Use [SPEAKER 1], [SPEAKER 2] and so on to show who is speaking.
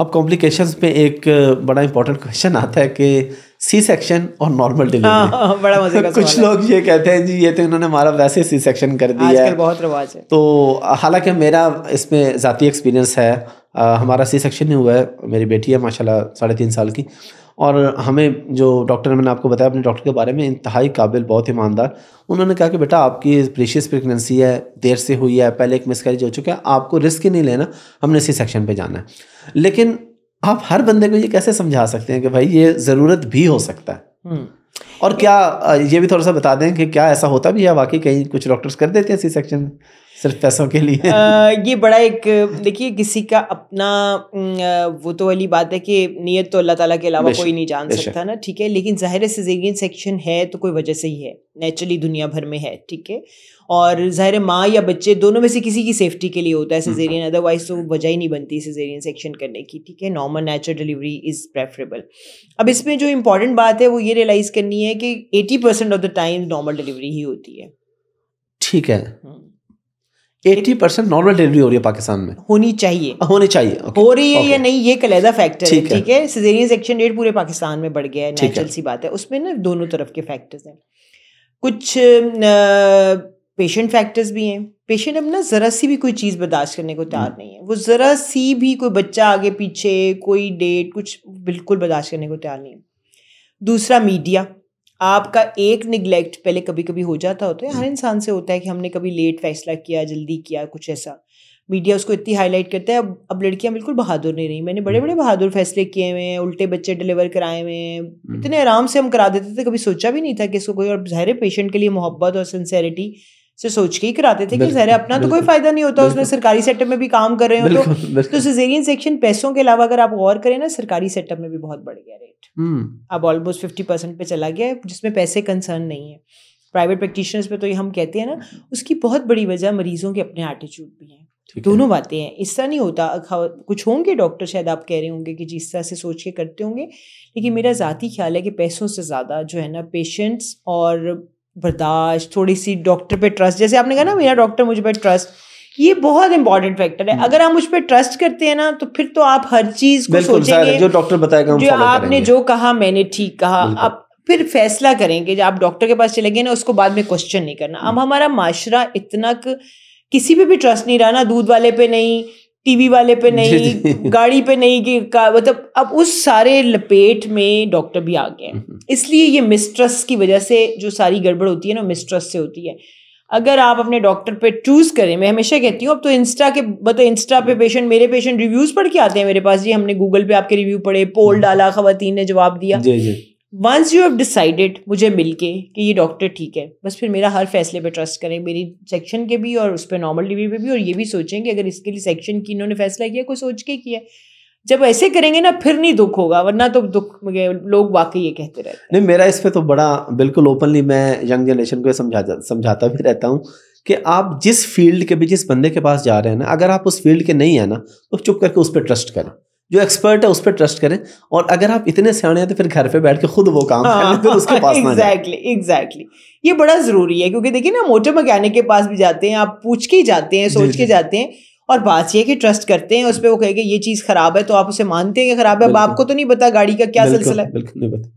[SPEAKER 1] अब कॉम्प्लिकेशंस में एक बड़ा इंपॉर्टेंट क्वेश्चन आता है कि सी सेक्शन और नॉर्मल डिलीवरी हाँ, हाँ, हाँ,
[SPEAKER 2] बड़ा मजे का कुछ लोग
[SPEAKER 1] ये कहते हैं जी ये तो इन्होंने मारा वैसे सी सेक्शन कर दिया है
[SPEAKER 2] बहुत रिवाज है
[SPEAKER 1] तो हालांकि मेरा इसमें ज़ाती एक्सपीरियंस है आ, हमारा सी सेक्शन नहीं हुआ है मेरी बेटी है माशाल्लाह साढ़े तीन साल की और हमें जो डॉक्टर ने मैंने आपको बताया अपने डॉक्टर के बारे में इंतहाई काबिल बहुत ईमानदार उन्होंने कहा कि बेटा आपकी प्रेशियस प्रेगनेंसी है देर से हुई है पहले एक मिसकैरेज हो चुका है आपको रिस्क ही नहीं लेना हमने सी सेक्शन पर जाना है लेकिन आप हर बंदे को ये कैसे समझा सकते हैं कि भाई ये ज़रूरत भी हो सकता है हम्म। और क्या ये भी थोड़ा सा बता दें कि क्या ऐसा होता भी है वाकई कहीं कुछ डॉक्टर्स कर देते हैं सी सेक्शन सिर्फ पैसों के लिए आ,
[SPEAKER 2] ये बड़ा एक देखिए किसी का अपना वो तो वाली बात है कि नीयत तो अल्लाह ताला के अलावा कोई नहीं जान सकता ना ठीक है लेकिन ज़ाहिर से जेगिन सेक्शन है तो कोई वजह से ही है नेचुरली दुनिया भर में है ठीक है और ज़ाहिर माँ या बच्चे दोनों में से किसी की सेफ्टी के लिए होता है सिजेरियन हम्म, अदरवाइज हम्म। तो वजह ही नहीं बनती सिजेरियन सेक्शन करने की ठीक है normal natural delivery is preferable अब इसमें जो इंपॉर्टेंट बात है वो ये रियलाइज़ करनी है कि eighty percent of the time normal delivery ही होती है
[SPEAKER 1] ठीक है हम्म। एट्टी परसेंट नॉर्मल डिलीवरी हो रही है पाकिस्तान में
[SPEAKER 2] होनी चाहिए
[SPEAKER 1] होनी चाहिए okay,
[SPEAKER 2] हो रही है okay. या नहीं ये कलेजा फैक्टर ठीक है ठीक है सिजेरियन सेक्शन रेट पूरे पाकिस्तान में बढ़ गया है नेचुरल सी बात है उसमें ना दोनों तरफ के फैक्टर्स हैं कुछ पेशेंट फैक्टर्स भी हैं पेशेंट अब ना ज़रा सी भी कोई चीज़ बर्दाश्त करने को तैयार हम्म। नहीं है वो ज़रा सी भी कोई बच्चा आगे पीछे कोई डेट कुछ बिल्कुल बर्दाश्त करने को तैयार नहीं है दूसरा मीडिया आपका एक निग्लेक्ट पहले कभी कभी हो जाता होता है हर इंसान से होता है कि हमने कभी लेट फैसला किया जल्दी किया कुछ ऐसा मीडिया उसको इतनी हाईलाइट करता है अब अब लड़कियां बिल्कुल बहादुर नहीं रही मैंने बड़े बड़े हम्म। बहादुर फैसले किए हुए हैं उल्टे बच्चे डिलीवर कराए हुए हैं हम्म। इतने आराम से हम करा देते थे कभी सोचा भी नहीं था कि इसको कोई और ज़ाहिर पेशेंट के लिए मोहब्बत और सिंसेरिटी से सोच के ही कराते थे कि जहरा अपना तो कोई फायदा नहीं होता उसमें सरकारी सेटअप में भी काम कर रहे हो तो तो सिजेरियन सेक्शन पैसों के अलावा अगर आप गौर करें ना सरकारी सेटअप में भी बहुत बढ़ गया रेट अब ऑलमोस्ट फिफ्टी परसेंट पे चला गया है जिसमें पैसे कंसर्न नहीं है प्राइवेट प्रैक्टिशनर्स पे तो ये हम कहते हैं ना उसकी बहुत बड़ी वजह मरीजों के अपने एटीट्यूड भी हैं दोनों बातें हैं इस तरह नहीं होता कुछ होंगे डॉक्टर शायद आप कह रहे होंगे कि जिस तरह से सोच के करते होंगे लेकिन मेरा ज़ाती ख्याल है कि पैसों से ज़्यादा जो है ना पेशेंट्स और बर्दाश्त थोड़ी सी डॉक्टर पे ट्रस्ट जैसे आपने कहा ना मेरा डॉक्टर मुझ पर ट्रस्ट ये बहुत इंपॉर्टेंट फैक्टर है हम्म। अगर आप उस पर ट्रस्ट करते हैं ना तो फिर तो आप हर चीज को सोचेंगे जो डॉक्टर
[SPEAKER 1] बताएगा जो आपने जो
[SPEAKER 2] कहा मैंने ठीक कहा आप फिर फैसला करेंगे जब आप डॉक्टर के पास चले गए ना उसको बाद में क्वेश्चन नहीं करना अब हम्म। हमारा माशरा इतना किसी पे भी ट्रस्ट नहीं रहा ना दूध वाले पे नहीं टीवी वाले पे नहीं गाड़ी पे नहीं कि मतलब अब उस सारे लपेट में डॉक्टर भी आ गए हैं हम्म। इसलिए ये मिस्ट्रस की वजह से जो सारी गड़बड़ होती है ना मिस्ट्रस से होती है अगर आप अपने डॉक्टर पे चूज़ करें मैं हमेशा कहती हूँ अब तो इंस्टा के मतलब इंस्टा पे पेशेंट मेरे पेशेंट रिव्यूज़ पढ़ के आते हैं मेरे पास जी हमने गूगल पे आपके रिव्यू पढ़े पोल हम्म। डाला खातन ने जवाब दिया जी जी वंस यू हैव डिसाइडेड मुझे मिलके कि ये डॉक्टर ठीक है बस फिर मेरा हर फैसले पे ट्रस्ट करें मेरी सेक्शन के भी और उस पर नॉर्मल डिलीवरी पे भी और ये भी सोचें कि अगर इसके लिए सेक्शन की इन्होंने फैसला किया कोई सोच के किया जब ऐसे करेंगे ना फिर नहीं दुख होगा वरना तो दुख लोग वाकई ये कहते रहते
[SPEAKER 1] नहीं मेरा इस पर तो बड़ा बिल्कुल ओपनली मैं यंग जनरेशन को समझा समझाता भी रहता हूँ कि आप जिस फील्ड के भी जिस बंदे के पास जा रहे हैं ना अगर आप उस फील्ड के नहीं हैं ना तो चुप करके उस पर ट्रस्ट करें जो एक्सपर्ट है उस पर ट्रस्ट करें और अगर आप इतने सियाने हैं तो फिर घर पे बैठ के खुद वो काम हाँ, करें फिर उसके पास एग्जैक्टली exactly,
[SPEAKER 2] एग्जैक्टली exactly. ये बड़ा ज़रूरी है क्योंकि देखिए ना मोटर मैकेनिक के पास भी जाते हैं आप पूछ के ही जाते हैं सोच के जाते हैं और बात यह कि ट्रस्ट करते हैं उस पर वो कहेगा ये चीज़ खराब है तो आप उसे मानते हैं कि खराब है अब आपको तो नहीं पता गाड़ी का क्या सिलसिला है
[SPEAKER 1] बिल्कुल नहीं पता